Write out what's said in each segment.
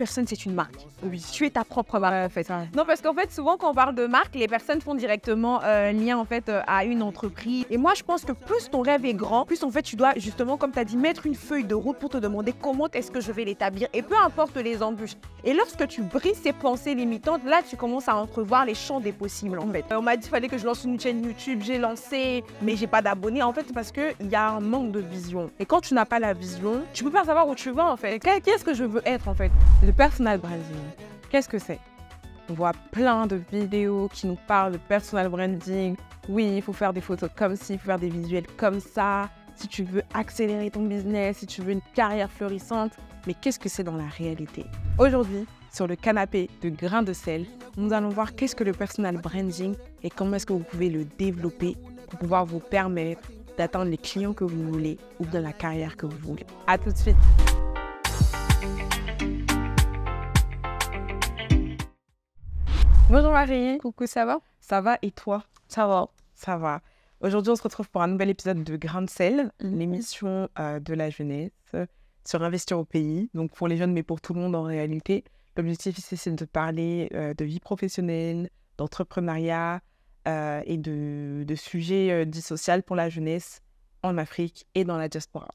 personne, c'est une marque. Oui. Tu es ta propre marque. en fait. Non, parce qu'en fait, souvent, quand on parle de marque, les personnes font directement euh, un lien en fait euh, à une entreprise. Et moi, je pense que plus ton rêve est grand, plus en fait, tu dois justement, comme tu as dit, mettre une feuille de route pour te demander comment est-ce que je vais l'établir. Et peu importe les embûches. Et lorsque tu brises ces pensées limitantes, là, tu commences à entrevoir les champs des possibles, en fait. Euh, on m'a dit qu'il fallait que je lance une chaîne YouTube. J'ai lancé, mais j'ai pas d'abonnés, en fait, parce qu'il y a un manque de vision. Et quand tu n'as pas la vision, tu peux pas savoir où tu vas, en fait. Qu'est-ce que je veux être, en fait le personal branding, qu'est-ce que c'est On voit plein de vidéos qui nous parlent de personal branding. Oui, il faut faire des photos comme ci, il faut faire des visuels comme ça. Si tu veux accélérer ton business, si tu veux une carrière florissante. Mais qu'est-ce que c'est dans la réalité Aujourd'hui, sur le canapé de Grain de sel, nous allons voir qu'est-ce que le personal branding et comment est-ce que vous pouvez le développer pour pouvoir vous permettre d'atteindre les clients que vous voulez ou dans la carrière que vous voulez. À tout de suite. Bonjour Marie. Coucou, ça va Ça va et toi Ça va. Ça va. Aujourd'hui, on se retrouve pour un nouvel épisode de Grain de mhm. l'émission euh, de la jeunesse sur investir au pays. Donc pour les jeunes, mais pour tout le monde en réalité. L'objectif, c'est de parler euh, de vie professionnelle, d'entrepreneuriat euh, et de, sujets dits sociaux pour la jeunesse en Afrique et dans la diaspora.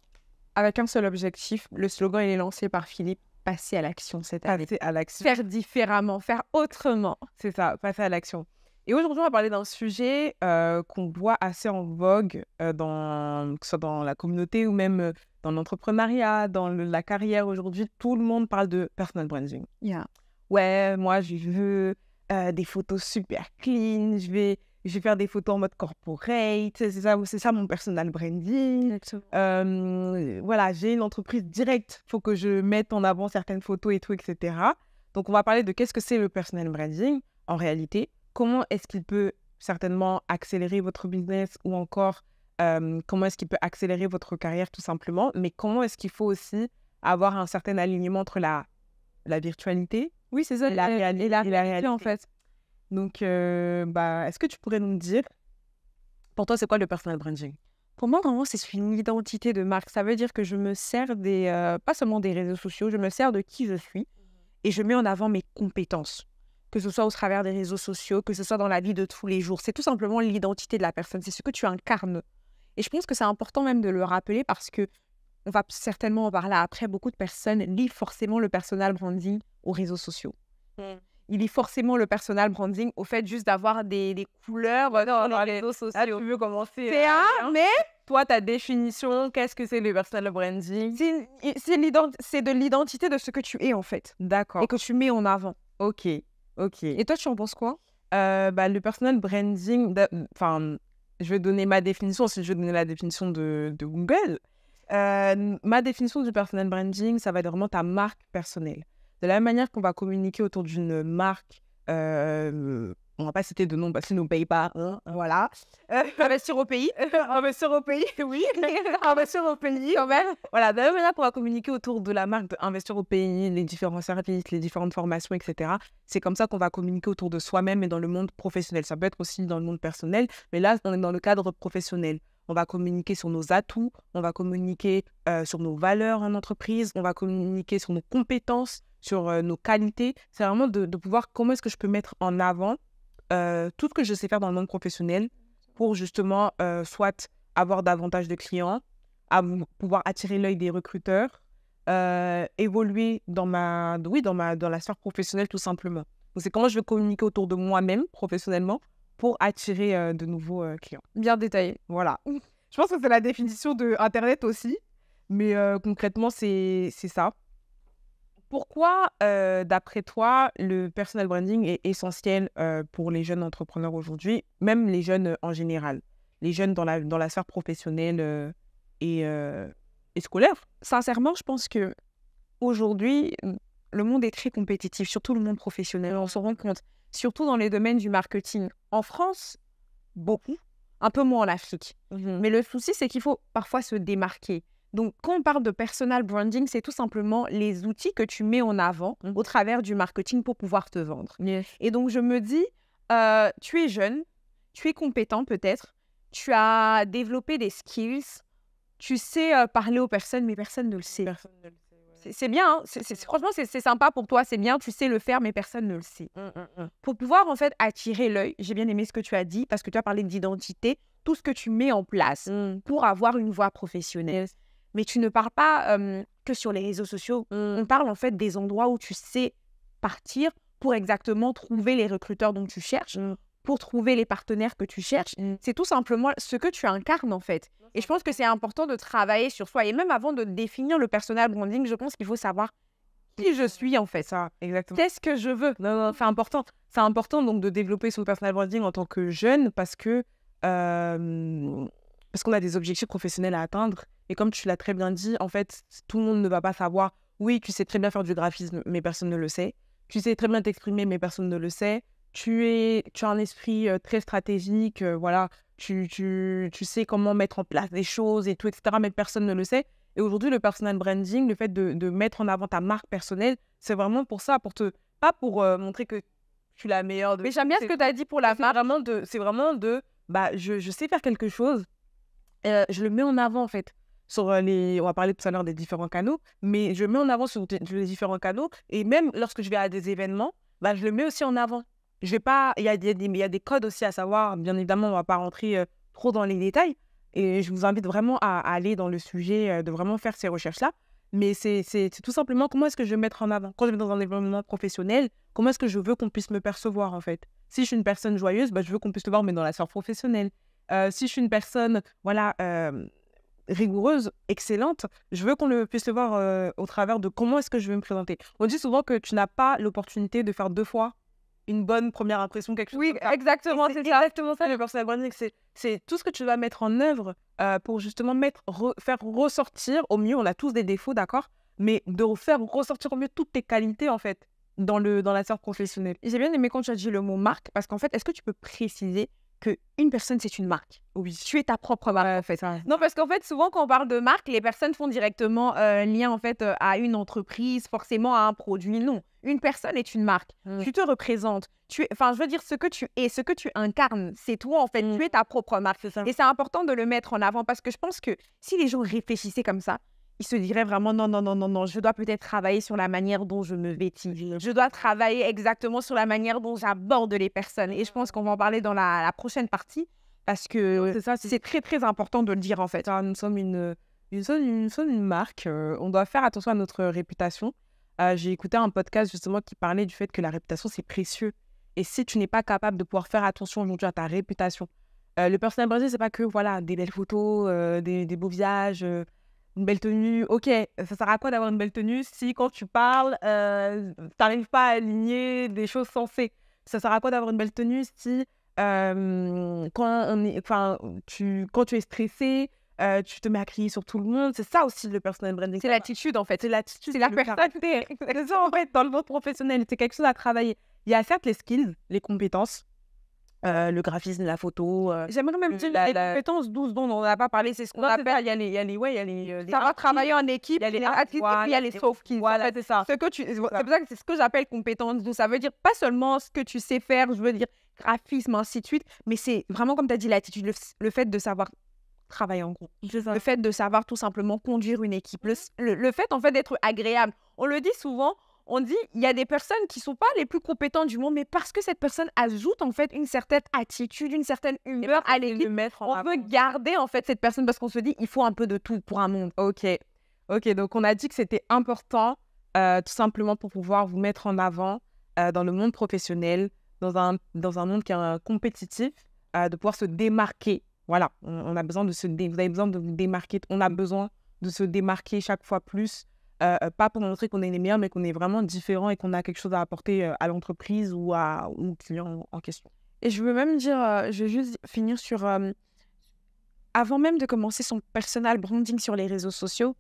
Avec un seul objectif, le slogan il est lancé par Philippe passer à l'action cette année. à l'action. Faire différemment, faire autrement. C'est ça, passer à l'action. Et aujourd'hui, on va parler d'un sujet euh, qu'on voit assez en vogue, euh, dans, que ce soit dans la communauté ou même euh, dans l'entrepreneuriat, dans la carrière. Aujourd'hui, tout le monde parle de personal branding. Yeah. Ouais, moi, je veux des photos super clean, je vais je vais faire des photos en mode corporate, c'est ça, c'est ça mon personal branding. voilà, j'ai une entreprise directe, il faut que je mette en avant certaines photos et tout, etc. Donc, on va parler de qu'est-ce que c'est le personal branding en réalité, comment est-ce qu'il peut certainement accélérer votre business ou encore comment est-ce qu'il peut accélérer votre carrière tout simplement, mais comment est-ce qu'il faut aussi avoir un certain alignement entre la, la virtualité oui, c'est ça. La, et la réalité, en fait. Donc, euh, bah, est-ce que tu pourrais nous dire, pour toi, c'est quoi le personal branding Pour moi, vraiment, c'est une identité de marque. Ça veut dire que je me sers des, euh, pas seulement des réseaux sociaux, je me sers de qui je suis et je mets en avant mes compétences, que ce soit au travers des réseaux sociaux, que ce soit dans la vie de tous les jours. C'est tout simplement l'identité de la personne, c'est ce que tu incarnes. Et je pense que c'est important même de le rappeler parce que on va certainement en parler après, beaucoup de personnes lient forcément le personal branding aux réseaux sociaux. Hmm il est forcément le personal branding au fait juste d'avoir des, des couleurs euh, sur les réseaux sociaux. tu veux commencer. C'est euh, un, mais toi, ta définition, qu'est-ce que c'est le personal branding C'est de l'identité de ce que tu es, en fait. D'accord. Et que tu mets en avant. OK, OK. Et toi, tu en penses quoi euh, bah, Le personal branding, enfin, je vais donner ma définition, si je vais donner la définition de, Google. ma définition du personal branding, ça va être vraiment ta marque personnelle. De la même manière qu'on va communiquer autour d'une marque, euh, on va pas citer de nom parce qu'ils nous payent pas, hein, voilà. Euh, investir au pays, investir au pays, oui, investir au pays quand même. Voilà, de la même manière qu'on va communiquer autour de la marque, investir au pays, les différents services, les différentes formations, etc. C'est comme ça qu'on va communiquer autour de soi-même et dans le monde professionnel. Ça peut être aussi dans le monde personnel, mais là, on est dans le cadre professionnel on va communiquer sur nos atouts, on va communiquer euh, sur nos valeurs en entreprise, on va communiquer sur nos compétences, sur euh, nos qualités. C'est vraiment de, pouvoir comment est-ce que je peux mettre en avant euh, tout ce que je sais faire dans le monde professionnel pour justement euh, soit avoir davantage de clients, à pouvoir attirer l'œil des recruteurs, évoluer dans ma, oui, dans ma, dans la sphère professionnelle tout simplement. Donc c'est comment je veux communiquer autour de moi-même professionnellement pour attirer de nouveaux clients. Bien détaillé. Voilà. Je pense que c'est la définition de Internet aussi. Mais concrètement, c'est ça pourquoi, d'après toi, le personal branding est essentiel pour les jeunes entrepreneurs aujourd'hui, même les jeunes en général, les jeunes dans la, dans sphère professionnelle et, scolaire Sincèrement, je pense que aujourd'hui, le monde est très compétitif, surtout le monde professionnel. On s'en rend compte, surtout dans les domaines du marketing. En France, beaucoup, un peu moins en Afrique. Mmh Mais le souci, c'est qu'il faut parfois se démarquer. Donc, quand on parle de personal branding, c'est tout simplement les outils que tu mets en avant mmh. au travers du marketing pour pouvoir te vendre. Et donc, je me dis, euh, tu es jeune, tu es compétent peut-être, tu as développé des skills, tu sais euh, parler aux personnes, mais personne ne le sait. C'est bien, hein, franchement, c'est sympa pour toi, c'est bien, tu sais le faire, mais personne ne le sait. Mmh, mmh, pour pouvoir en fait attirer l'œil, j'ai bien aimé ce que tu as dit, parce que tu as parlé d'identité, tout ce que tu mets en place pour avoir une voix professionnelle mais tu ne parles pas que sur les réseaux sociaux. Mmh. On parle en fait des endroits où tu sais partir pour exactement trouver les recruteurs dont tu cherches, mmh. pour trouver les partenaires que tu cherches. Mmh. C'est tout simplement ce que tu incarnes en fait. Et je pense que c'est important de travailler sur soi. Et même avant de définir le personal branding, je pense qu'il faut savoir qui je suis en fait. Ça, exactement. Qu'est-ce que je veux non, non, C'est important. C'est important donc de développer son personal branding en tant que jeune parce que parce qu'on a des objectifs professionnels à atteindre. Et comme tu l'as très bien dit, en fait, tout le monde ne va pas savoir. Oui, tu sais très bien faire du graphisme, mais personne ne le sait. Tu sais très bien t'exprimer, mais personne ne le sait. Tu, es, tu as un esprit euh, très stratégique, euh, voilà. Tu, tu, tu, sais comment mettre en place des choses et tout, etc., mais personne ne le sait. Et aujourd'hui, le personal branding, le fait de, mettre en avant ta marque personnelle, c'est vraiment pour ça, pour te, pas pour euh, montrer que tu es la meilleure. Mais j'aime bien ce que tu as dit pour la marque. C'est vraiment de, c'est vraiment de bah, je, je sais faire quelque chose, euh, je le mets en avant en fait. Sur euh, les, on va parler tout à l'heure des différents canaux, mais je le mets en avant sur les différents canaux et même lorsque je vais à des événements, bah, je le mets aussi en avant. Je pas, il y, il y, a des codes aussi à savoir. Bien évidemment, on va pas rentrer euh, trop dans les détails et je vous invite vraiment à, aller dans le sujet, de vraiment faire ces recherches là. Mais c'est tout simplement comment est-ce que je vais mettre en avant quand je vais dans un événement professionnel, comment est-ce que je veux qu'on puisse me percevoir en fait. Si je suis une personne joyeuse, bah, je veux qu'on puisse le voir, mais dans la sphère professionnelle si je suis une personne, voilà, rigoureuse, excellente, je veux qu'on le, puisse le voir au travers de comment est-ce que je vais me présenter. On dit souvent que tu n'as pas l'opportunité de faire deux fois une bonne première impression, quelque chose. Oui, exactement, c'est exactement ça. Le personal branding, c'est tout ce que tu vas mettre en œuvre pour justement mettre, faire ressortir au mieux. On a tous des défauts, d'accord, mais de faire ressortir au mieux toutes tes qualités en fait dans le dans la sphère professionnelle. J'ai bien aimé quand tu as dit le mot marque parce qu'en fait, est-ce que tu peux préciser que une personne, c'est une marque. Oui. Tu es ta propre marque, Non, parce qu'en fait, souvent, quand on parle de marque, les personnes font directement un euh, lien, en fait, euh, à une entreprise, forcément à un produit. Non, une personne est une marque. Mmh. Tu te représentes. Tu Enfin, je veux dire, ce que tu es, ce que tu incarnes, c'est toi, en fait. Mmh. Tu es ta propre marque. Et c'est important de le mettre en avant parce que je pense que si les gens réfléchissaient comme ça, il se dirait vraiment non, non, non, non, non, je dois peut-être travailler sur la manière dont je me vêtis. Je dois travailler exactement sur la manière dont j'aborde les personnes. Et je pense qu'on va en parler dans la, prochaine partie parce que c'est très, très important de le dire en fait. Nous sommes une, une, une, marque. Euh, on doit faire attention à notre réputation. Euh, j'ai écouté un podcast justement qui parlait du fait que la réputation, c'est précieux. Et si tu n'es pas capable de pouvoir faire attention aujourd'hui à ta réputation, euh, le personnel ce c'est pas que voilà des belles photos, euh, des, des, beaux visages, une belle tenue, ok, ça sert à quoi d'avoir une belle tenue si quand tu parles, euh, t'arrives pas à aligner des choses sensées Ça sert à quoi d'avoir une belle tenue si euh, quand, on est, tu, quand tu es stressé, euh, tu te mets à crier sur tout le monde C'est ça aussi le personal branding. C'est l'attitude en fait. C'est l'attitude. C'est la personnalité. C'est ça en fait dans le monde professionnel. C'est quelque chose à travailler. Il y a certes les skills, les compétences, euh, le graphisme, la photo. Euh, J'aimerais même dire la, les compétences douces dont on n'a pas parlé, c'est ce qu'on appelle. Il y a les, il y a y a ça va travailler en équipe. Il y a les il y a les soft euh, Voilà, c'est ça. Ce que c'est pour ça que c'est ce que j'appelle compétences douces Ça veut dire pas seulement ce que tu sais faire, je veux dire graphisme, ainsi de suite, mais c'est vraiment comme tu as dit l'attitude, le, fait de savoir travailler en groupe. Le fait de savoir tout simplement conduire une équipe. Mhm. Le, le fait, en fait, d'être agréable. On le dit souvent, on dit il y a des personnes qui sont pas les plus compétentes du monde, mais parce que cette personne ajoute en fait une certaine attitude, une certaine humeur à l'équipe, on veut garder en fait cette personne parce qu'on se dit il faut un peu de tout pour un monde. Ok, ok. Donc on a dit que c'était important euh, tout simplement pour pouvoir vous mettre en avant euh, dans le monde professionnel, dans un dans un monde qui est euh, compétitif, de pouvoir se démarquer. Voilà, on, a besoin de se vous avez besoin de vous démarquer. On a besoin de se démarquer chaque fois plus euh, euh, pas pour montrer qu'on est les meilleurs, mais qu'on est vraiment différent et qu'on a quelque chose à apporter euh, à l'entreprise ou, à, ou client en, question. Et je veux même dire, je veux juste finir sur, avant même de commencer son personal branding sur les réseaux sociaux,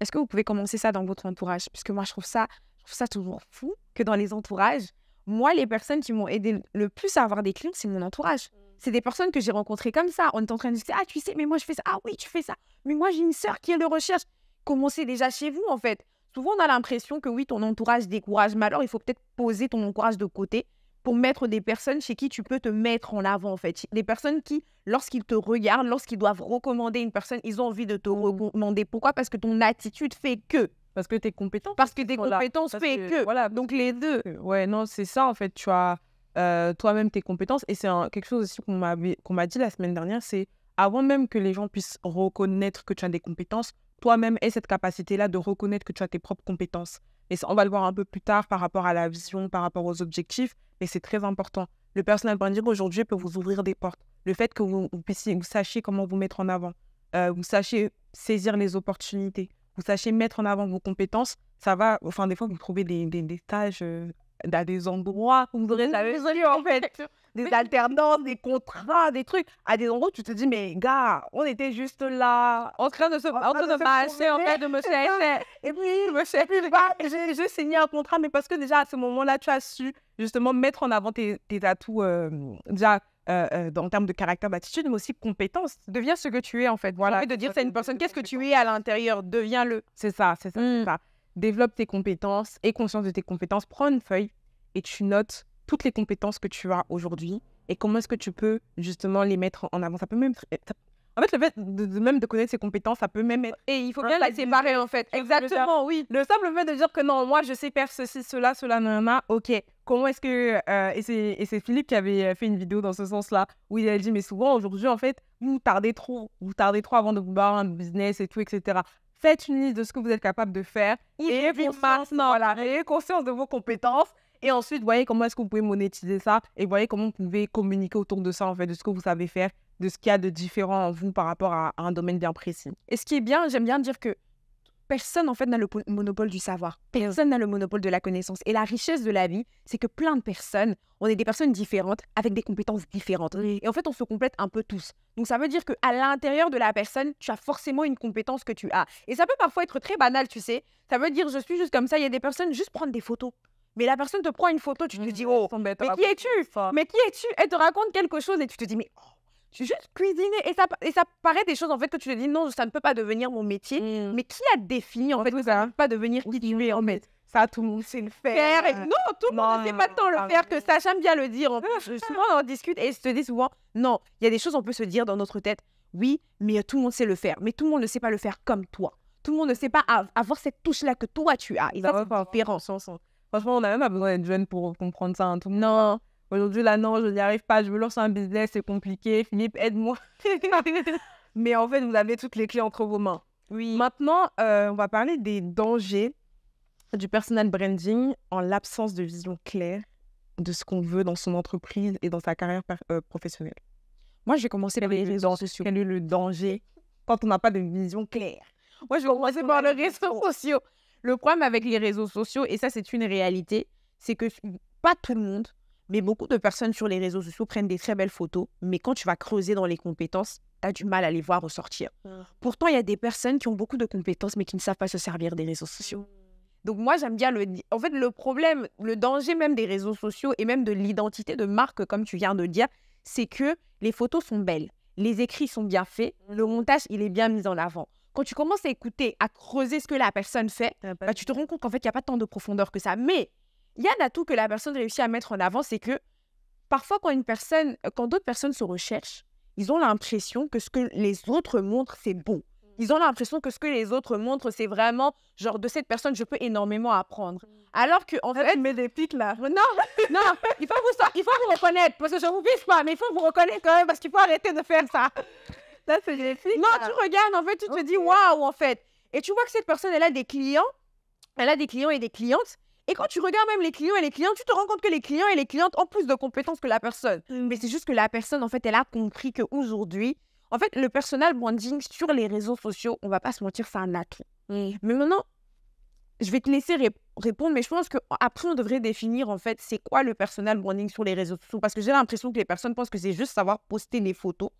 est-ce que vous pouvez commencer ça dans votre entourage Puisque moi, je trouve ça, ça toujours fou que dans les entourages, moi, les personnes qui m'ont aidé le plus à avoir des clients, c'est mon entourage mm. c'est des personnes que j'ai rencontrées comme ça. On est en train de dire, ah, tu sais, mais moi, je fais ça. Ah oui, tu fais ça. Mais moi, j'ai une sœur qui est de recherche commencer déjà chez vous, en fait. Souvent, on a l'impression que oui, ton entourage décourage, mais alors il faut peut-être poser ton entourage de côté pour mettre des personnes chez qui tu peux te mettre en avant, en fait. Des personnes qui, lorsqu'ils te regardent, lorsqu'ils doivent recommander une personne, ils ont envie de te mmh. recommander. Pourquoi Parce que ton attitude fait que. Parce que tes compétent. Parce que tes compétences fait que. Voilà. Donc les deux. Euh, ouais, non, c'est ça, en fait. Tu as euh, toi-même tes compétences. Et c'est quelque chose aussi qu'on m'a dit la semaine dernière, c'est avant même que les gens puissent reconnaître que tu as des compétences, toi-même aies cette capacité-là de reconnaître que tu as tes propres compétences. Et ça, on va le voir un peu plus tard par rapport à la vision, par rapport aux objectifs, mais c'est très important. Le personal branding aujourd'hui peut vous ouvrir des portes. Le fait que vous, puissiez, vous sachiez comment vous mettre en avant, euh, vous sachiez saisir les opportunités, vous sachiez mettre en avant vos compétences, ça va. Enfin, des fois, vous trouvez des, des, des stages dans euh, des endroits où vous aurez jamais en fait. des alternances, des contrats, des trucs. À des endroits tu te dis, mais gars, on était juste là. En train de se, en en train de, me chercher. Et puis, je me chercher. Bah, j'ai signé un contrat, mais parce que déjà à ce moment-là, tu as su justement mettre en avant tes, atouts, euh, déjà euh, en euh, termes de caractère, d'attitude, mais aussi compétence. Deviens ce que tu es, en fait. Voilà. lieu de dire, c'est une personne, qu'est-ce que tu es à l'intérieur Deviens-le. C'est ça, c'est ça, mmh. ça. Développe tes compétences et conscience de tes compétences. Prends une feuille et tu notes toutes les compétences que tu as aujourd'hui et comment est-ce que tu peux justement les mettre en avant. Ça peut même être... En fait, le fait de, même de connaître ses compétences, ça peut même être. Et il faut bien la séparer en fait. Exactement, oui. Le simple fait de dire que non, moi je sais faire ceci, cela, cela, non, ok. Comment est-ce que. Euh, et c'est Philippe qui avait euh, fait une vidéo dans ce sens-là, où il a dit, mais souvent aujourd'hui, en fait, vous tardez trop. Vous tardez trop avant de vous barrer un business et tout, etc. Faites une liste de ce que vous êtes capable de faire. Et, pour conscience, voilà, ayez conscience de vos compétences et ensuite, voyez comment est-ce que vous pouvez monétiser ça et voyez comment vous pouvez communiquer autour de ça, en fait, de ce que vous savez faire, de ce qu'il y a de différent en vous par rapport à, un domaine bien précis. Et ce qui est bien, j'aime bien dire que personne, en fait, n'a le monopole du savoir. Personne n'a le monopole de la connaissance. Et la richesse de la vie, c'est que plein de personnes, on est des personnes différentes avec des compétences différentes. Et en fait, on se complète un peu tous. Donc, ça veut dire qu'à l'intérieur de la personne, tu as forcément une compétence que tu as. Et ça peut parfois être très banal, tu sais. Ça veut dire, je suis juste comme ça. Il y a des personnes, juste prendre des photos. Mais la personne te prend une photo, tu te mmh, dis, oh, mais qui es-tu Mais qui es-tu Elle te raconte quelque chose et tu te dis, mais oh, je suis juste cuisiner. Et ça, et ça paraît des choses, en fait, que tu te dis, non, ça ne peut pas devenir mon métier. Mmh. Mais qui a défini, en fait, que ça ne peut pas devenir qui tu es, en fait ça, tout le monde sait le faire. Non, tout le monde ne sait pas tant le faire que ça. J'aime bien le dire. En souvent, on en discute et je te dis souvent, non, il y a des choses qu'on peut se dire dans notre tête. Oui, mais euh, tout le monde sait le faire. Mais tout le monde ne sait pas le faire comme toi. Tout le monde ne sait pas avoir cette touche-là que toi, tu as. Et ça, c'est différent. Franchement, on n'a même pas besoin d'être jeune pour comprendre ça. Hein, non, aujourd'hui, là, non, je n'y arrive pas, je veux lancer un business, c'est compliqué, Philippe, aide-moi. Mais en fait, vous avez toutes les clés entre vos mains. Oui. Maintenant, euh, on va parler des dangers du personal branding en l'absence de vision claire de ce qu'on veut dans son entreprise et dans sa carrière euh, professionnelle. Moi, je vais commencer par les réseaux sociaux. Quel est le danger quand on n'a pas de vision claire Moi, je vais commencer par les réseaux sociaux. Le problème avec les réseaux sociaux, et ça c'est une réalité, c'est que pas tout le monde, mais beaucoup de personnes sur les réseaux sociaux prennent des très belles photos, mais quand tu vas creuser dans les compétences, tu as du mal à les voir ressortir. Ah. Pourtant, il y a des personnes qui ont beaucoup de compétences, mais qui ne savent pas se servir des réseaux sociaux. Hmm. Donc moi, j'aime bien le... En fait, le problème, le danger même des réseaux sociaux et même de l'identité de marque, comme tu viens de dire, c'est que les photos sont belles, les écrits sont bien faits, le montage, il est bien mis en avant quand tu commences à écouter, à creuser ce que la personne fait, bah, tu te rends compte qu'en fait, il n'y a pas tant de profondeur que ça. Mais il y a un atout que la personne réussit à mettre en avant, c'est que parfois, quand une personne, euh, quand d'autres personnes se recherchent, ils ont l'impression que ce que les autres montrent, c'est bon. Mm. Ils ont l'impression que ce que les autres montrent, c'est vraiment genre de cette personne, je peux énormément apprendre. Mm. Alors que en fait, tu mets des pics là. Non, non, il faut vous, il faut vous reconnaître parce que je vous pisse pas, mais il faut vous reconnaître quand même parce qu'il faut arrêter de faire ça. Non, ah. tu regardes, en fait, tu te dis, waouh, en fait. Et tu vois que cette personne, elle a des clients, elle a des clients et des clientes. Et quand tu regardes même les clients et les clientes, tu te rends compte que les clients et les clientes ont plus de compétences que la personne. Mm. Mais c'est juste que la personne, en fait, elle a compris qu'aujourd'hui, en fait, le personal branding sur les réseaux sociaux, on va pas se mentir, c'est un atout. Mm. Mais maintenant, je vais te laisser répondre, mais je pense qu'après, on devrait définir, en fait, c'est quoi le personal branding sur les réseaux sociaux. Parce que j'ai l'impression que les personnes pensent que c'est juste savoir poster des photos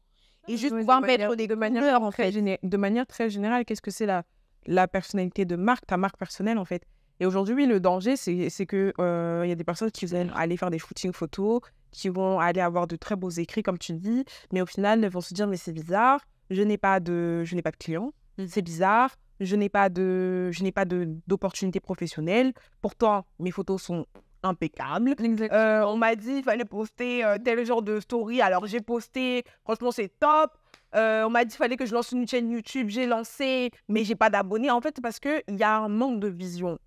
et juste pouvoir mettre manière, des de manière en De manière très générale, qu'est-ce que c'est la, la personnalité de marque, ta marque personnelle, en fait Et aujourd'hui, le danger, c'est qu'il euh, y a des personnes qui vont aller faire des shootings photos, qui vont aller avoir de très beaux écrits, comme tu dis, mais au final, elles vont se dire, mais c'est bizarre, je n'ai pas de, je n'ai pas de clients, mmh. c'est bizarre, je n'ai pas de, je n'ai pas d'opportunités professionnelles. Pourtant, mes photos sont impeccable. Euh, on m'a dit qu'il fallait poster euh, tel genre de story. Alors j'ai posté, franchement c'est top. Euh, on m'a dit qu'il fallait que je lance une chaîne YouTube. J'ai lancé, mais j'ai pas d'abonnés. En fait, c'est parce qu'il y a un manque de vision.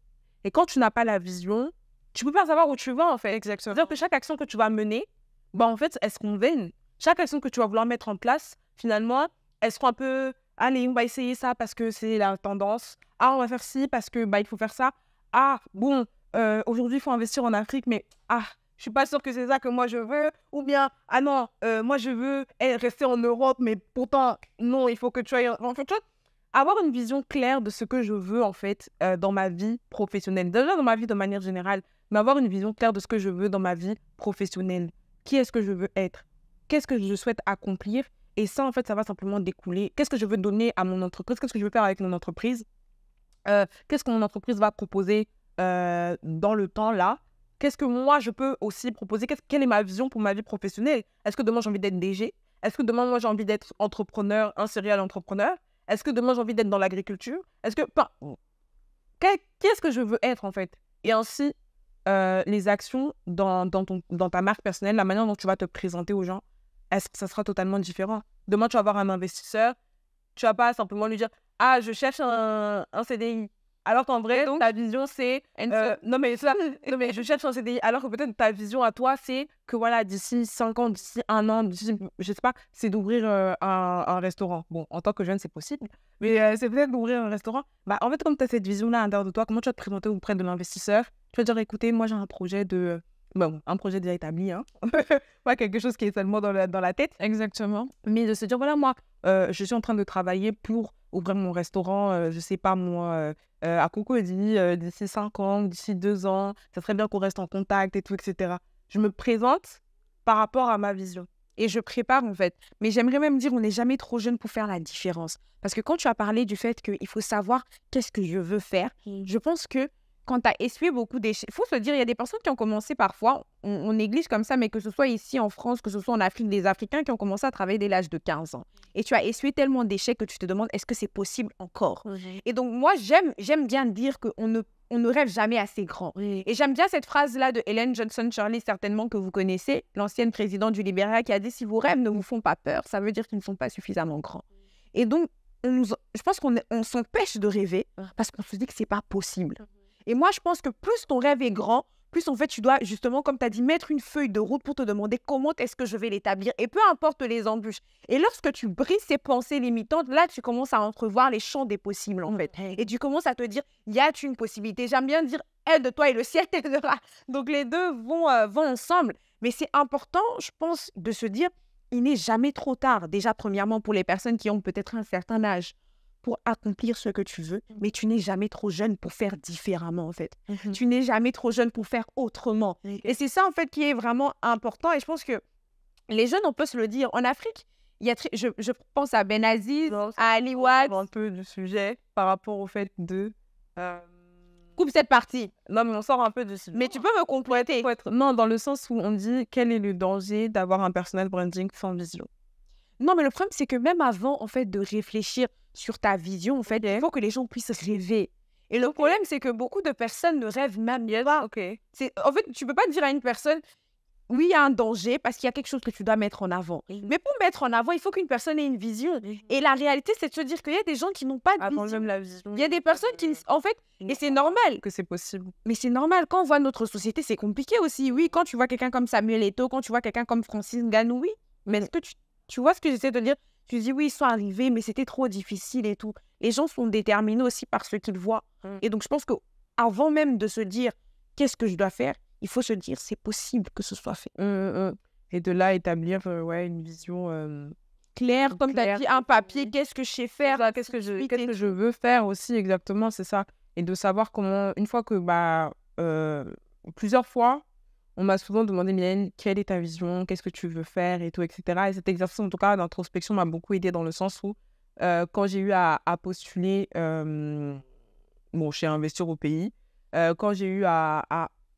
Et quand tu n'as pas la vision, tu peux pas savoir où tu vas en fait. Exactement. C'est-à-dire que chaque action que tu vas mener, bah, en fait, est-ce qu'on veine Chaque action que tu vas vouloir mettre en place, finalement, est-ce qu'on peut, allez, on va essayer ça parce que c'est la tendance. Ah, on va faire ci parce que bah, il faut faire ça. Ah, bon, euh, aujourd'hui, il faut investir en Afrique, mais ah, je suis pas sûre que c'est ça que moi je veux. Ou bien, ah non, euh, moi je veux rester en Europe, mais pourtant, non, il faut que tu ailles en fait, Avoir une vision claire de ce que je veux, en fait, euh, dans ma vie professionnelle. Déjà dans ma vie de manière générale, mais avoir une vision claire de ce que je veux dans ma vie professionnelle. Qui est-ce que je veux être Qu'est-ce que je souhaite accomplir Et ça, en fait, ça va simplement découler. Qu'est-ce que je veux donner à mon entreprise Qu'est-ce que je veux faire avec mon entreprise Qu'est-ce que mon entreprise va proposer euh, dans le temps là Qu'est-ce que moi je peux aussi proposer Quelle est ma vision pour ma vie professionnelle Est-ce que demain j'ai envie d'être DG Est-ce que demain moi j'ai envie d'être entrepreneur, un serial entrepreneur Est-ce que demain j'ai envie d'être dans l'agriculture Est-ce que qu'est-ce que je veux être en fait Et ainsi euh, les actions dans, dans, ton, dans ta marque personnelle, la manière dont tu vas te présenter aux gens, est-ce que ça sera totalement différent Demain tu vas avoir un investisseur, tu vas pas simplement lui dire ah je cherche un, un CDI alors qu'en vrai, donc, ta vision, c'est. Euh, non, mais ça, non, mais je cherche un CDI. Alors que peut-être ta vision à toi, c'est que voilà, d'ici 5 ans, d'ici un an, d'ici, je sais pas, c'est d'ouvrir euh, un, restaurant. Bon, en tant que jeune, c'est possible. Mais euh, c'est peut-être d'ouvrir un restaurant. Bah, en fait, comme tu as cette vision-là à l'intérieur de toi, comment tu vas te présenter auprès de l'investisseur Tu vas dire écoutez, moi, j'ai un projet de Bon, bah, un projet déjà établi, hein. pas quelque chose qui est seulement dans la, dans la tête. Exactement. Mais de se dire, voilà, moi, euh, je suis en train de travailler pour ouvrir mon restaurant, je euh, je sais pas moi, euh, à Coco dit d'ici cinq ans, d'ici 2 ans, ça serait bien qu'on reste en contact et tout, etc. Je me présente par rapport à ma vision. Et je prépare en fait. Mais j'aimerais même dire, on n'est jamais trop jeune pour faire la différence. Parce que quand tu as parlé du fait qu'il faut savoir qu'est-ce que je veux faire, mmh. je pense que quand tu as essuyé beaucoup d'échecs, il faut se dire, il y a des personnes qui ont commencé parfois, on, néglige comme ça, mais que ce soit ici en France, que ce soit en Afrique, des Africains qui ont commencé à travailler dès l'âge de 15 ans. Mmh. Et tu as essuyé tellement d'échecs que tu te demandes, est-ce que c'est possible encore Et donc, moi, j'aime, j'aime bien dire qu'on ne on ne rêve jamais assez grand. Et j'aime bien cette phrase-là de Helen Johnson Shirley, certainement que vous connaissez, l'ancienne présidente du Libéria, qui a dit Si vos rêves ne vous font pas peur, ça veut dire qu'ils ne sont pas suffisamment grands. Mmh. Et donc, nous, je pense qu'on on s'empêche de rêver parce qu'on se dit que c'est pas possible. Mmh. Et moi, je pense que plus ton rêve est grand, plus en fait, tu dois justement, comme tu as dit, mettre une feuille de route pour te demander comment est-ce que je vais l'établir. Et peu importe les embûches. Et lorsque tu brises ces pensées limitantes, là, tu commences à entrevoir les champs des possibles, en fait. Et tu commences à te dire, y a-t-il une possibilité J'aime bien dire, aide-toi et le ciel t'aidera. Donc les deux vont, euh, vont ensemble. Mais c'est important, je pense, de se dire, il n'est jamais trop tard. Déjà, premièrement, pour les personnes qui ont peut-être un certain âge pour accomplir ce que tu veux, mmh mais tu n'es jamais trop jeune pour faire différemment, en fait. Mmh tu n'es jamais trop jeune pour faire autrement. Et c'est ça, en fait, qui est vraiment important. Et je pense que les jeunes, on peut se le dire, en Afrique, il y a je, je, pense à Benaziz, à à Ali Un peu du sujet par rapport au fait de... Euh, Coupe cette partie. Non, mais on sort un peu de Mais tu peux me compléter. Non, dans le sens où on dit quel est le danger d'avoir un personnel branding sans vision. Non, mais le problème, c'est que même avant, en fait, de réfléchir, sur ta vision, en fait. Il faut que les gens puissent rêver. Et le problème, c'est que beaucoup de personnes ne rêvent même pas. Okay. En fait, tu peux pas dire à une personne, oui, il y a un danger parce qu'il y a quelque chose que tu dois mettre en avant. Mais pour mettre en avant, il faut qu'une personne ait une vision. Et la réalité, c'est de se dire qu'il y a des gens qui n'ont pas de vision. Il y a des euh, personnes qui, en fait, et c'est normal. Que c'est possible. Mais c'est normal. Quand on voit notre société, c'est compliqué aussi. Oui, quand tu vois quelqu'un comme Samuel Eto, quand tu vois quelqu'un comme Francis Ngannou, Mais est-ce que tu vois ce que j'essaie de dire tu dis oui, ils sont arrivés, mais c'était trop difficile et tout. Les gens sont déterminés aussi par ce qu'ils voient. Mm. Et donc, je pense que avant même de se dire qu'est-ce que je dois faire, il faut se dire c'est possible que ce soit fait. Mm, mm, et de là, établir euh, ouais, une vision euh, claire, comme tu as dit, un papier, qu'est-ce que je sais faire, qu'est-ce que, je, que je veux faire aussi, exactement, c'est ça. Et de savoir comment, une fois que, bah, euh, plusieurs fois, on m'a souvent demandé, Mylène, quelle est ta vision, qu'est-ce que tu veux faire et tout, etc. Et cet exercice, en tout cas, d'introspection m'a beaucoup aidé dans le sens où, quand j'ai eu à, postuler bon, chez Investir au pays, quand j'ai eu à,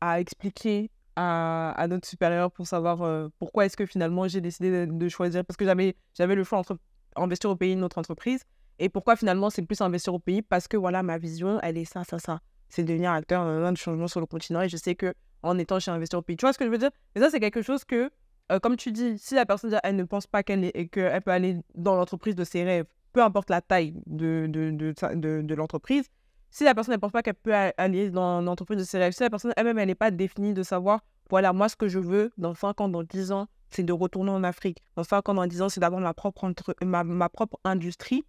à, expliquer à, notre supérieur pour savoir pourquoi est-ce que finalement j'ai décidé de, choisir, parce que j'avais, j'avais le choix entre Investir au pays et notre entreprise, et pourquoi finalement c'est plus Investir au pays, parce que voilà, ma vision, elle est ça, ça, ça. C'est devenir acteur de changement sur le continent, et je sais que en étant chez Investir Pays. Tu vois ce que je veux dire Mais ça, c'est quelque chose que, euh, comme tu dis, si la personne elle ne pense pas qu'elle est, peut aller dans l'entreprise de ses rêves, peu importe la taille de, de, l'entreprise, si la personne ne pense pas qu'elle peut aller dans l'entreprise de ses rêves, si la personne elle-même elle n'est pas définie de savoir, voilà, moi, ce que je veux dans 5 ans, dans 10 ans, c'est de retourner en Afrique. Dans 5 ans, dans 10 ans, c'est d'avoir ma propre, ma, propre industrie.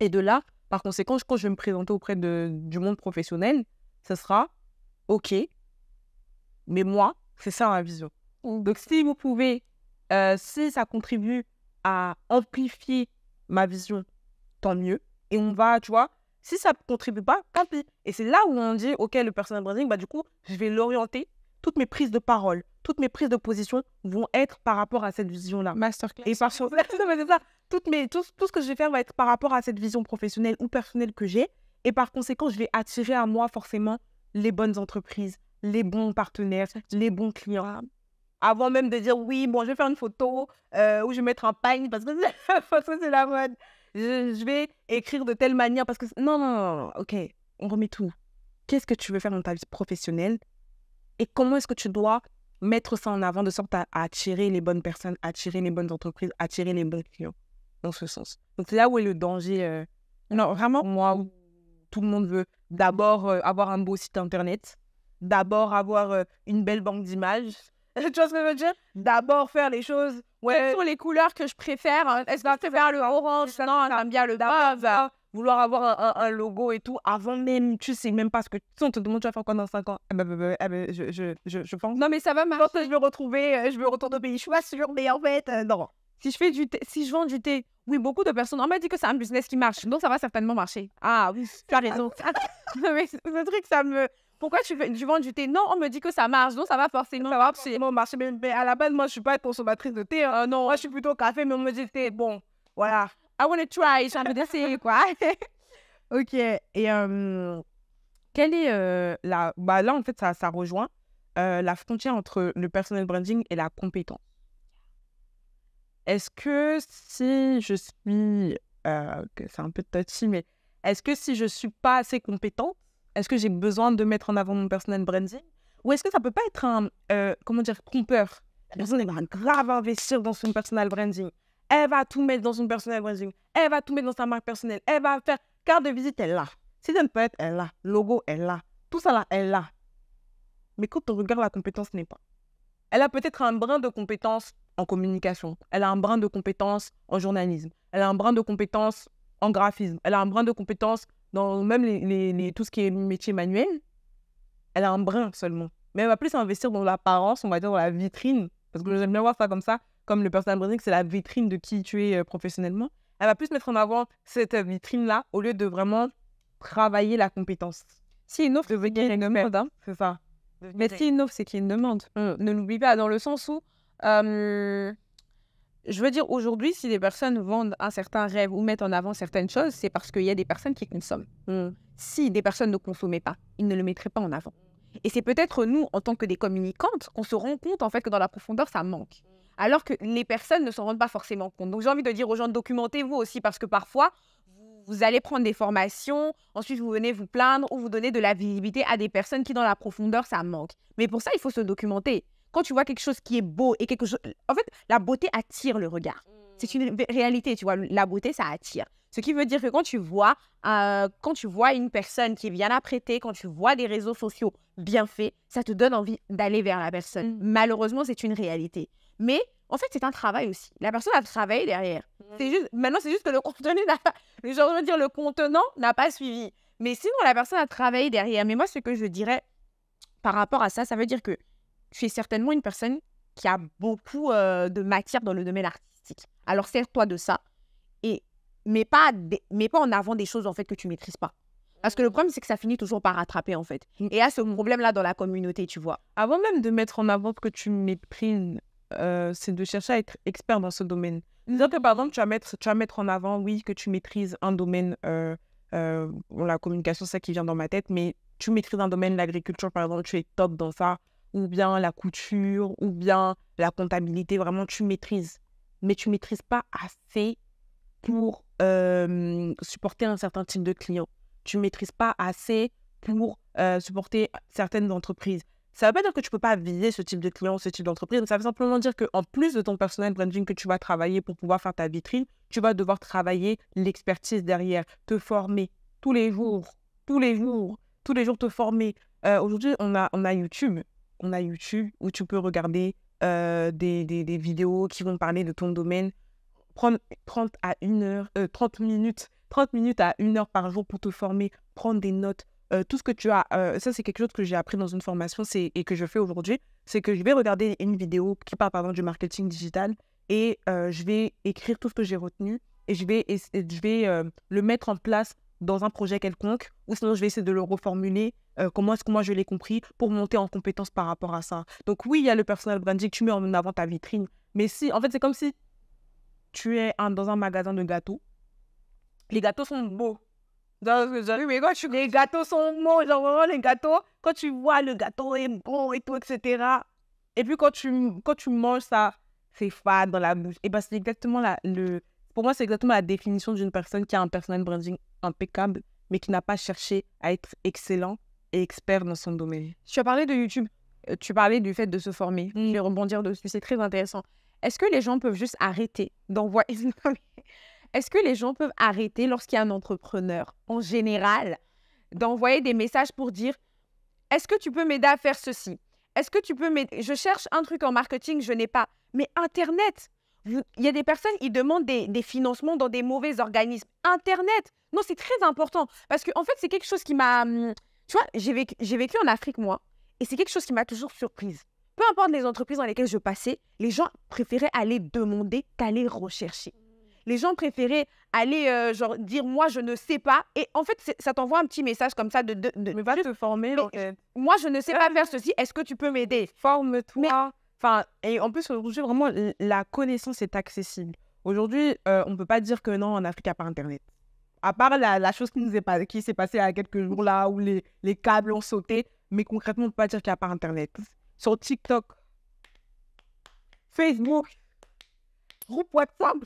Et de là, par conséquent, quand je vais me présenter auprès de, du monde professionnel, ce sera OK, mais moi, c'est ça ma vision. Mm. Donc, si vous pouvez, euh, si ça contribue à amplifier ma vision, tant mieux. Et on va, tu vois, si ça ne contribue pas, tant pis. Et c'est là où on dit, OK, le personal branding, bah, du coup, je vais l'orienter. Toutes mes prises de parole, toutes mes prises de position vont être par rapport à cette vision-là. Masterclass. Et par ça, toutes mes, tout ce que je vais faire va être par rapport à cette vision professionnelle ou personnelle que j'ai. Et par conséquent, je vais attirer à moi forcément les bonnes entreprises, les bons partenaires, les bons clients. Avant même de dire oui, bon, je vais faire une photo euh, ou je vais mettre un pagne parce que c'est la mode. Je, vais écrire de telle manière parce que. Non, non, non, OK, on remet tout. Qu'est-ce que tu veux faire dans ta vie professionnelle et comment est-ce que tu dois mettre ça en avant de sorte à, attirer les bonnes personnes, attirer les bonnes entreprises, attirer les bons clients dans ce sens. Donc, c'est là où est le danger. Euh, non, vraiment, moi, tout le monde veut d'abord euh, avoir un beau site internet d'abord avoir euh, une belle banque d'images. tu vois ce que je veux dire? D'abord faire les choses. Quelles sont les couleurs que je préfère? Hein? Est-ce que je préfère le orange? Non, j'aime bien le bave. vouloir avoir un, logo et tout, avant même, tu sais même pas ce que si on te demande, tu vas faire quoi dans 5 ans ben, je, je, je, pense. Non, mais ça va marcher. Quand je vais retrouver, euh, je vais retourner au pays, je suis pas sûre, mais en fait, euh, non. Si je, fais du si je vends du thé, oui, beaucoup de personnes. On m'a dit que c'est un business qui marche, donc ça va certainement marcher. Ah oui, tu as raison. Ah, mais ce truc, ça me pourquoi tu veux du du thé Non, on me dit que ça marche, donc ça va forcément, ça va marcher. Mais, à la base, moi, je suis pas consommatrice de thé. Hein. non, moi, je suis plutôt café, mais on me dit thé. Bon, voilà. I want to try, j'ai envie d'essayer, quoi. ok. Et quelle est euh, la. Bah, là, en fait, ça, ça rejoint euh, la frontière entre le personal branding et la compétence. Est-ce que si je suis. Euh, c'est un peu touchy, mais est-ce que si je suis pas assez compétente, est-ce que j'ai besoin de mettre en avant mon personal branding Ou est-ce que ça peut pas être un, euh, comment dire, trompeur La personne, est va grave investir dans son personal branding. Elle va tout mettre dans son personal branding. Elle va tout mettre dans sa marque personnelle. Elle va faire carte de visite, elle l'a. Si ça ne peut elle l'a. Logo, elle l'a. Tout ça là, elle l'a. Mais quand on regarde la compétence n'est pas. Elle a peut-être un brin de compétence en communication. Elle a un brin de compétence en journalisme. Elle a un brin de compétence en graphisme. Elle a un brin de compétence dans même les, tout ce qui est métier manuel, elle a un brin seulement. Mais elle va plus investir dans l'apparence, on va dire dans la vitrine, parce que j'aime bien voir ça comme ça, comme le personal branding, c'est la vitrine de qui tu es euh, professionnellement. Elle va plus mettre en avant cette euh, vitrine-là au lieu de vraiment travailler la compétence. Si une offre, c'est une demande, hein. c'est ça. Mais si une offre, c'est qu'il y a une demande. Mm. Ne l'oublie pas, dans le sens où euh, je veux dire, aujourd'hui, si des personnes vendent un certain rêve ou mettent en avant certaines choses, c'est parce qu'il y a des personnes qui consomment. Hmm. Si des personnes ne consommaient pas, ils ne le mettraient pas en avant. Et c'est peut-être nous, en tant que des communicantes, qu'on se rend compte en fait que dans la profondeur, ça manque. Alors que les personnes ne s'en rendent pas forcément compte. Donc j'ai envie de dire aux gens, documentez-vous aussi, parce que parfois, vous allez prendre des formations, ensuite vous venez vous plaindre ou vous donner de la visibilité à des personnes qui, dans la profondeur, ça manque. Mais pour ça, il faut se documenter. Quand tu vois quelque chose qui est beau et quelque chose. En fait, la beauté attire le regard. C'est mm. une réalité, tu vois. La beauté, ça attire. Ce qui veut dire que quand tu vois, euh, quand tu vois une personne qui est bien apprêtée, quand tu vois des réseaux sociaux bien faits, ça te donne envie d'aller vers la personne. Mm. Malheureusement, c'est une réalité. Mais en fait, c'est un travail aussi. La personne a travaillé derrière. Mm. C'est juste, maintenant, c'est juste que le contenu, le genre, je dire, le contenant n'a pas suivi. Mais sinon, la personne a travaillé derrière. Mais moi, ce que je dirais par rapport à ça, ça veut dire que tu es certainement une personne qui a beaucoup euh, de matière dans le domaine artistique. Alors sers-toi de ça et mets pas, mets pas en avant des choses en fait que tu maîtrises pas. Parce que le problème, c'est que ça finit toujours par rattraper, en fait. Mm. Et a ce problème-là dans la communauté, tu vois. Avant même de mettre en avant que tu maîtrises, euh, c'est de chercher à être expert dans ce domaine. Mm. par exemple, tu vas, mettre, tu vas mettre en avant, oui, que tu maîtrises un domaine, euh, la communication, c'est ça qui vient dans ma tête, mais tu maîtrises un domaine, l'agriculture, par exemple, tu es top dans ça ou bien la couture, ou bien la comptabilité, vraiment tu maîtrises. Mais tu maîtrises pas assez pour supporter un certain type de client. Tu maîtrises pas assez pour supporter certaines entreprises. Ça ne veut pas dire que tu ne peux pas viser ce type de client, ce type d'entreprise. Ça veut simplement dire qu'en plus de ton personnel branding que tu vas travailler pour pouvoir faire ta vitrine, tu vas devoir travailler l'expertise derrière, te former tous les jours, tous les jours, tous les jours te former. Aujourd'hui, on a, on a YouTube on a YouTube où tu peux regarder euh, des, vidéos qui vont parler de ton domaine. Prendre 30 à 1 heure, euh, minutes, 30 minutes à une heure par jour pour te former, prendre des notes. Euh, tout ce que tu as, ça c'est quelque chose que j'ai appris dans une formation et que je fais aujourd'hui, c'est que je vais regarder une vidéo qui parle par exemple du marketing digital et je vais écrire tout ce que j'ai retenu et je vais, et je vais le mettre en place dans un projet quelconque ou sinon je vais essayer de le reformuler euh, comment est-ce que moi je l'ai compris pour monter en compétence par rapport à ça. Donc oui, il y a le personnel branding, tu mets en avant ta vitrine, mais si, en fait, c'est comme si tu es un, dans un magasin de gâteaux. Les gâteaux sont beaux. Les gâteaux sont beaux, genre vraiment les gâteaux, quand tu vois le gâteau est beau et tout, etc. Et puis quand tu, quand tu manges ça, c'est fade dans la bouche. Et bien, c'est exactement la, le... Pour moi, c'est exactement la définition d'une personne qui a un personnel branding impeccable, mais qui n'a pas cherché à être excellent, expert dans son domaine. Tu as parlé de YouTube, euh, tu parlais du fait de se former. Mm. Je rebondir dessus, c'est très intéressant. Est-ce que les gens peuvent juste arrêter d'envoyer Est-ce que les gens peuvent arrêter lorsqu'il y a un entrepreneur en général d'envoyer des messages pour dire est-ce que tu peux m'aider à faire ceci Est-ce que tu peux m'aider Je cherche un truc en marketing, je n'ai pas. Mais Internet, il y a des personnes, ils demandent des, des, financements dans des mauvais organismes. Internet, non, c'est très important parce que en fait, c'est quelque chose qui m'a hum, tu vois, j'ai vécu, en Afrique, moi, et c'est quelque chose qui m'a toujours surprise. Peu importe les entreprises dans lesquelles je passais, les gens préféraient aller demander qu'aller rechercher. Les gens préféraient aller euh, genre dire moi je ne sais pas et en fait ça t'envoie un petit message comme ça de, de, mais va te former moi je ne sais pas faire ceci est-ce que tu peux m'aider forme-toi enfin et en plus aujourd'hui vraiment la connaissance est accessible aujourd'hui on euh, on peut pas dire que non en Afrique il n'y a pas internet à part la, chose qui nous est pas, qui s'est passée il y a quelques jours là où les, câbles ont sauté, mais concrètement, on ne peut pas dire qu'il n'y a pas Internet. Sur TikTok, Facebook, groupe WhatsApp.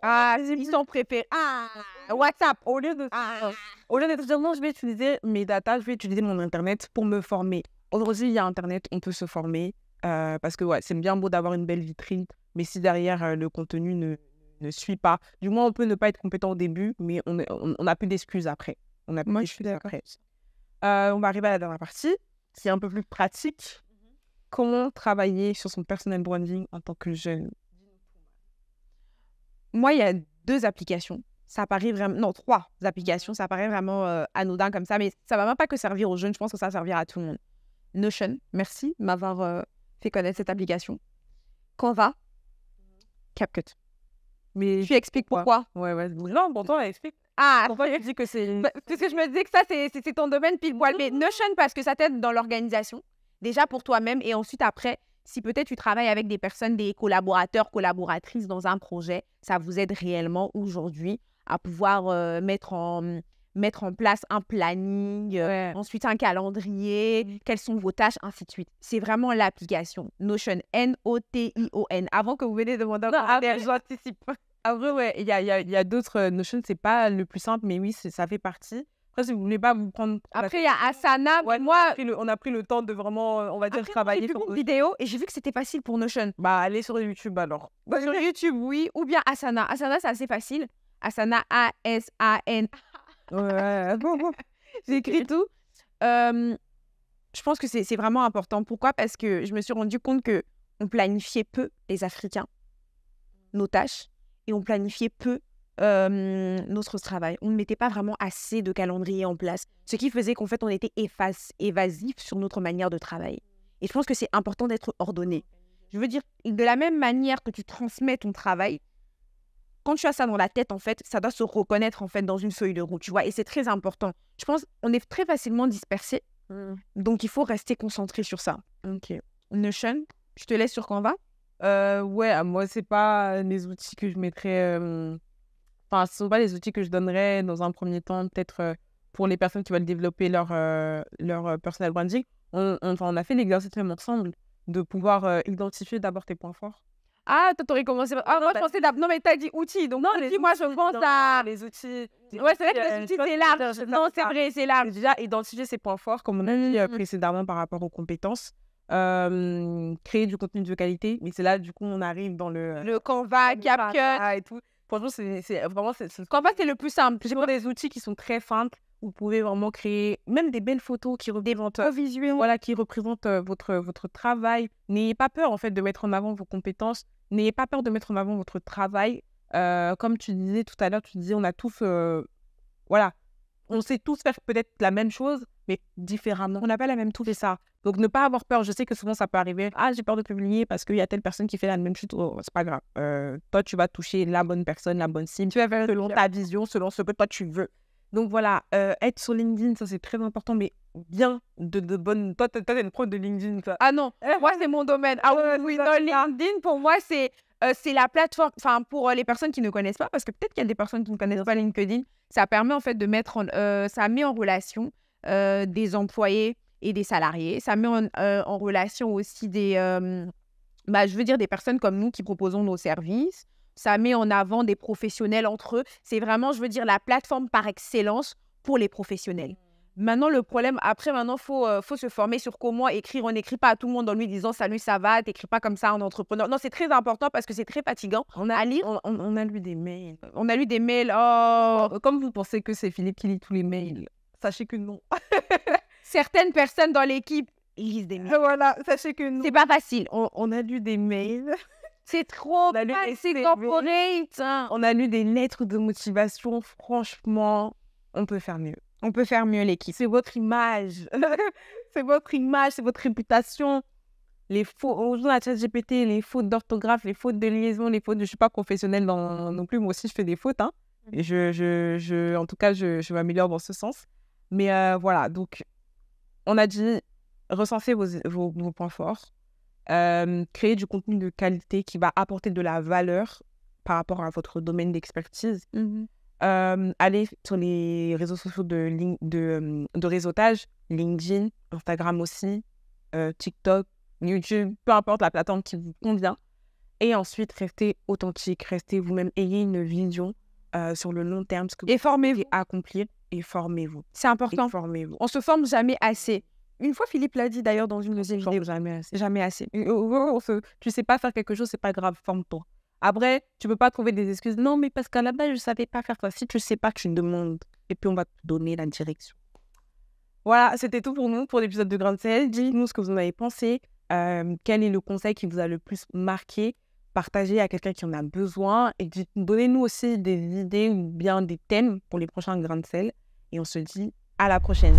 Ah, ah ils sont préférés. Ah, ah, WhatsApp. Au lieu de, ah. au lieu de dire non, je vais utiliser mes data je vais utiliser mon Internet pour me former. Aujourd'hui, il y a Internet, on peut se former. Euh, parce que ouais, c'est bien beau d'avoir une belle vitrine, mais si derrière euh, le contenu ne, ne suit pas. Du moins, on peut ne pas être compétent au début, mais on n'a on, plus d'excuses après. On a plus Moi, je suis d'accord. Euh, on va arriver à la dernière partie, qui est un peu plus pratique. Mhm. Comment travailler sur son personal branding en tant que jeune Moi, il y a deux applications. Ça paraît vraiment. Non, trois applications. Ça paraît vraiment euh, anodin comme ça, mais ça ne va même pas que servir aux jeunes. Je pense que ça servir à tout le monde. Notion, merci m'avoir euh, fait connaître cette application. Canva, mhm. CapCut. Mais tu expliques pourquoi. Ouais, ouais. Non, pourtant, elle explique. Ah, pourquoi je dis que c'est. parce bah, que je me dis que ça, c'est ton domaine pile poil. Mais mmh. Notion, parce que ça t'aide dans l'organisation, déjà pour toi-même, et ensuite après, si peut-être tu travailles avec des personnes, des collaborateurs, collaboratrices dans un projet, ça vous aide réellement aujourd'hui à pouvoir euh, mettre en mettre en place un planning, euh, ensuite un calendrier, mm. quelles sont vos tâches, ainsi de suite. C'est vraiment l'application Notion, N-O-T-I-O-N. Avant que vous venez demander un j'anticipe. Après, il y a, y a, y a d'autres euh, Notion, c'est pas le plus simple, mais oui, ça fait partie. Après, si vous voulez pas vous prendre. Après, il y a Asana. moi, on a, pris le temps de vraiment, euh, on va dire, travailler sur vidéo et j'ai vu que c'était facile pour Notion. Bah, allez sur YouTube alors. Bah, sur YouTube, oui, ou bien Asana. Asana, c'est assez facile. Asana, A-S-A-N. J'écris j'ai écrit tout. je pense que c'est vraiment important. Pourquoi Parce que je me suis rendu compte que on planifiait peu les Africains nos tâches et on planifiait peu notre travail. On ne mettait pas vraiment assez de calendrier en place, ce qui faisait qu'en fait on était efface, évasif sur notre manière de travailler. Et je pense que c'est important d'être ordonné. Je veux dire, de la même manière que tu transmets ton travail, quand tu as ça dans la tête, en fait, ça doit se reconnaître, en fait, dans une feuille de route, tu vois. Et c'est très important. Je pense on est très facilement dispersé. Mmh. Donc, il faut rester concentré sur ça. OK. Notion, je te laisse sur Canva. va. Euh, ouais, ah, moi, c'est pas euh, les outils que je mettrais... Euh, enfin, ce sont pas les outils que je donnerais dans un premier temps, peut-être pour les personnes qui veulent développer leur, leur personal branding. On, a fait l'exercice même ensemble de pouvoir identifier d'abord tes points forts ah, t'aurais commencé. Ah, non, moi, je bah pensais. Non, mais t'as dit outils. Donc, non, outils, moi, je pense à. Les outils. Ouais, c'est vrai que les outils, c'est large. Non, c'est ah, vrai, c'est large. Déjà, identifier ses points forts, comme on a mmh, dit mmh, euh, mmh. précédemment par rapport aux compétences. Euh, créer du contenu de qualité. Mais c'est là, du coup, on arrive dans le. Le Canva, CapCut. et tout. Franchement, c'est vraiment. Le Canva, c'est le plus simple. J'ai des outils qui sont très simples vous pouvez vraiment créer même des belles photos qui représentent, visuels. Voilà, qui représentent euh, votre, votre travail. N'ayez pas peur en fait de mettre en avant vos compétences. N'ayez pas peur de mettre en avant votre travail. Euh, comme tu disais tout à l'heure, tu disais, on a tous, euh, voilà, on sait tous faire peut-être la même chose, mais différemment. On n'a pas la même touche et ça. Donc ne pas avoir peur. Je sais que souvent ça peut arriver. Ah, j'ai peur de publier parce qu'il y a telle personne qui fait la même chose. Oh, c'est pas grave. Euh, toi, tu vas toucher la bonne personne, la bonne cible. Tu vas faire selon ta vision, selon ce que toi tu veux. Donc voilà, être sur LinkedIn, ça c'est très important, mais bien de, de bonnes. Toi, t'es une pro de LinkedIn, toi. Ah non, eh, moi, c'est mon domaine. Ah oui, LinkedIn, pour moi, c'est. Euh, c'est la plateforme, enfin pour euh, les personnes qui ne connaissent pas, parce que peut-être qu'il y a des personnes qui ne connaissent pas LinkedIn, ça permet en fait de mettre euh, ça met en relation des employés et des salariés, ça met en, en relation aussi des, bah, je veux dire des personnes comme nous qui proposons nos services, ça met en avant des professionnels entre eux, c'est vraiment, je veux dire, la plateforme par excellence pour les professionnels. Maintenant, le problème, après, maintenant, il faut, euh, faut se former sur comment écrire. On n'écrit pas à tout le monde en lui disant Salut, ça va, t'écris pas comme ça en entrepreneur. Non, c'est très important parce que c'est très fatigant. On a, à lire. On, a lu des mails. On a lu des mails. Oh euh, Comme vous pensez que c'est Philippe qui lit tous les mails, sachez que non. Certaines personnes dans l'équipe lisent des mails. Voilà, sachez que non. C'est pas facile. On, a lu des mails. C'est trop c'est corporate. On a lu des lettres de motivation. Franchement, on peut faire mieux. On peut faire mieux l'équipe. C'est votre image. c'est votre image, c'est votre réputation. Les fautes, aujourd'hui, la ChatGPT, les fautes d'orthographe, les fautes de liaison, les fautes Je ne suis pas professionnelle non plus, moi aussi, je fais des fautes. Hein. Mmh. Et je, en tout cas, je, je m'améliore dans ce sens. Mais euh, voilà, donc, on a dit recensez vos, vos, points forts, euh, créer du contenu de qualité qui va apporter de la valeur par rapport à votre domaine d'expertise. Mmh allez sur les réseaux sociaux de, de, de réseautage, LinkedIn, Instagram aussi, TikTok, YouTube, peu importe la plateforme qui vous convient. Et ensuite, restez authentique, restez vous-même, ayez une vision sur le long terme. Ce que et formez-vous. Accomplir et formez-vous. C'est important. Formez-vous. On se forme jamais assez. Une fois, Philippe l'a dit d'ailleurs dans une deuxième vidéo. Jamais assez. Jamais assez. Oh, oh, oh, tu sais pas faire quelque chose, c'est pas grave, forme-toi. Après, tu peux pas trouver des excuses. Non, mais parce qu'à la base, je savais pas faire ça. Si tu sais pas, que tu demandes. Et puis, on va te donner la direction. Voilà, c'était tout pour nous pour l'épisode de Grande CL. Dites-nous ce que vous en avez pensé. Euh, quel est le conseil qui vous a le plus marqué Partagez à quelqu'un qui en a besoin. Et donnez-nous aussi des idées ou bien des thèmes pour les prochains Grandes Sel. Et on se dit à la prochaine.